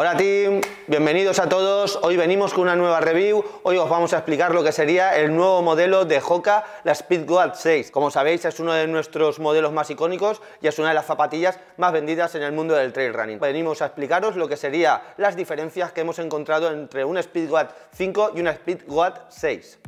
Hola team, bienvenidos a todos. Hoy venimos con una nueva review. Hoy os vamos a explicar lo que sería el nuevo modelo de Hoka, la Speed 6. Como sabéis, es uno de nuestros modelos más icónicos y es una de las zapatillas más vendidas en el mundo del trail running. Venimos a explicaros lo que serían las diferencias que hemos encontrado entre una Speed 5 y una Speed 6.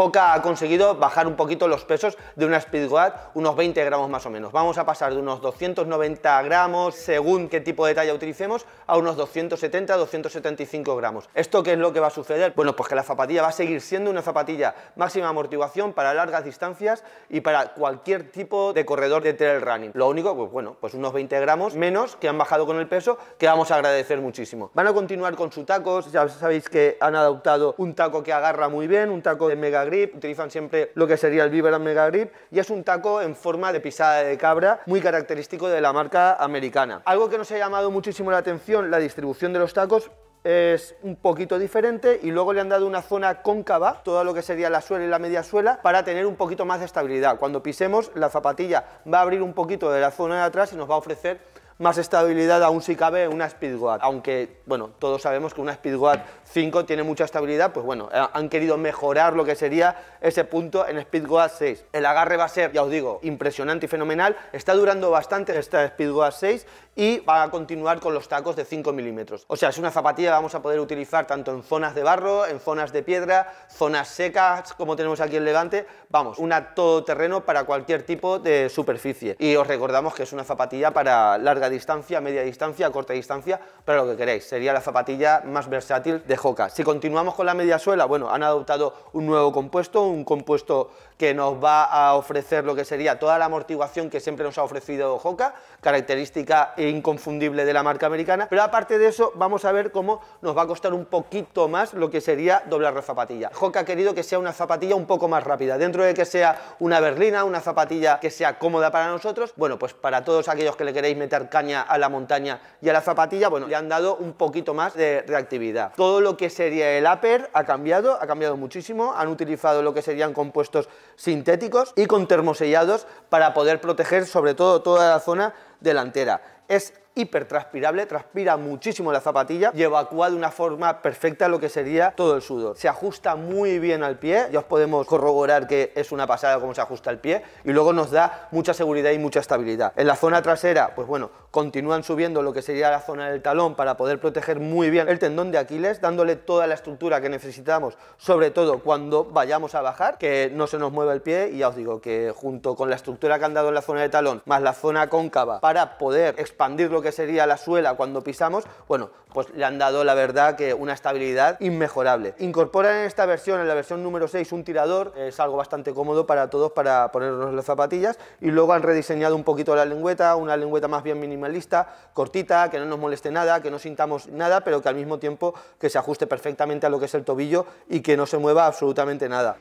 Hoka ha conseguido bajar un poquito los pesos de una Speedgoat, unos 20 gramos más o menos. Vamos a pasar de unos 290 gramos, según qué tipo de talla utilicemos, a unos 270, 275 gramos. ¿Esto qué es lo que va a suceder? Bueno, pues que la zapatilla va a seguir siendo una zapatilla máxima amortiguación para largas distancias y para cualquier tipo de corredor de trail running. Lo único, pues bueno, pues unos 20 gramos menos que han bajado con el peso, que vamos a agradecer muchísimo. Van a continuar con su tacos, ya sabéis que han adoptado un taco que agarra muy bien, un taco de mega utilizan siempre lo que sería el vivero Mega Grip y es un taco en forma de pisada de cabra muy característico de la marca americana. Algo que nos ha llamado muchísimo la atención, la distribución de los tacos, es un poquito diferente y luego le han dado una zona cóncava, todo lo que sería la suela y la media suela, para tener un poquito más de estabilidad. Cuando pisemos, la zapatilla va a abrir un poquito de la zona de atrás y nos va a ofrecer más estabilidad aún si cabe una Speedgoat, aunque bueno, todos sabemos que una Speedgoat 5 tiene mucha estabilidad, pues bueno, eh, han querido mejorar lo que sería ese punto en Guard 6. El agarre va a ser, ya os digo, impresionante y fenomenal, está durando bastante esta Speedgoat 6 y va a continuar con los tacos de 5 milímetros. O sea, es una zapatilla que vamos a poder utilizar tanto en zonas de barro, en zonas de piedra, zonas secas, como tenemos aquí en Levante, vamos, una todoterreno para cualquier tipo de superficie. Y os recordamos que es una zapatilla para larga distancia, media distancia, corta distancia, para lo que queréis. Sería la zapatilla más versátil de Hoka. Si continuamos con la media suela, bueno, han adoptado un nuevo compuesto, un compuesto que nos va a ofrecer lo que sería toda la amortiguación que siempre nos ha ofrecido Hoka, característica e inconfundible de la marca americana, pero aparte de eso vamos a ver cómo nos va a costar un poquito más lo que sería doblar la zapatilla. Hoka ha querido que sea una zapatilla un poco más rápida, dentro de que sea una berlina, una zapatilla que sea cómoda para nosotros, bueno, pues para todos aquellos que le queréis meter a la montaña y a la zapatilla, bueno, le han dado un poquito más de reactividad. Todo lo que sería el upper ha cambiado, ha cambiado muchísimo, han utilizado lo que serían compuestos sintéticos y con termosellados para poder proteger sobre todo toda la zona delantera. Es hipertranspirable, transpira muchísimo la zapatilla y evacúa de una forma perfecta lo que sería todo el sudor. Se ajusta muy bien al pie, ya os podemos corroborar que es una pasada como se ajusta el pie y luego nos da mucha seguridad y mucha estabilidad. En la zona trasera, pues bueno, continúan subiendo lo que sería la zona del talón para poder proteger muy bien el tendón de Aquiles, dándole toda la estructura que necesitamos, sobre todo cuando vayamos a bajar, que no se nos mueva el pie y ya os digo que junto con la estructura que han dado en la zona del talón, más la zona cóncava para poder expandir lo que sería la suela cuando pisamos, bueno, pues le han dado la verdad que una estabilidad inmejorable. Incorporan en esta versión, en la versión número 6, un tirador, es algo bastante cómodo para todos para ponernos las zapatillas y luego han rediseñado un poquito la lengüeta, una lengüeta más bien minimalista, cortita, que no nos moleste nada, que no sintamos nada, pero que al mismo tiempo que se ajuste perfectamente a lo que es el tobillo y que no se mueva absolutamente nada.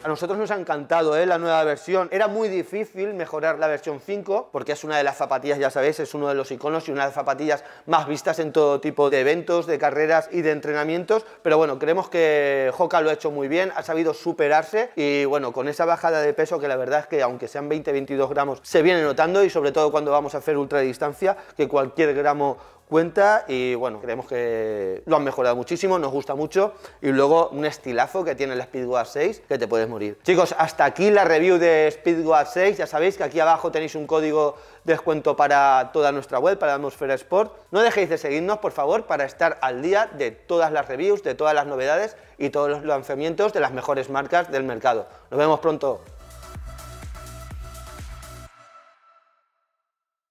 A nosotros nos ha encantado ¿eh? la nueva versión. Era muy difícil mejorar la versión 5 porque es una de las zapatillas, ya sabéis, es uno de los iconos y una de las zapatillas más vistas en todo tipo de eventos, de carreras y de entrenamientos. Pero bueno, creemos que Hoka lo ha hecho muy bien, ha sabido superarse y bueno, con esa bajada de peso que la verdad es que aunque sean 20-22 gramos se viene notando y sobre todo cuando vamos a hacer ultradistancia que cualquier gramo cuenta y bueno, creemos que lo han mejorado muchísimo, nos gusta mucho y luego un estilazo que tiene el Speedway 6 que te puedes morir. Chicos, hasta aquí la review de Speedway 6, ya sabéis que aquí abajo tenéis un código de descuento para toda nuestra web, para Atmosfera Sport. No dejéis de seguirnos, por favor, para estar al día de todas las reviews, de todas las novedades y todos los lanzamientos de las mejores marcas del mercado. Nos vemos pronto.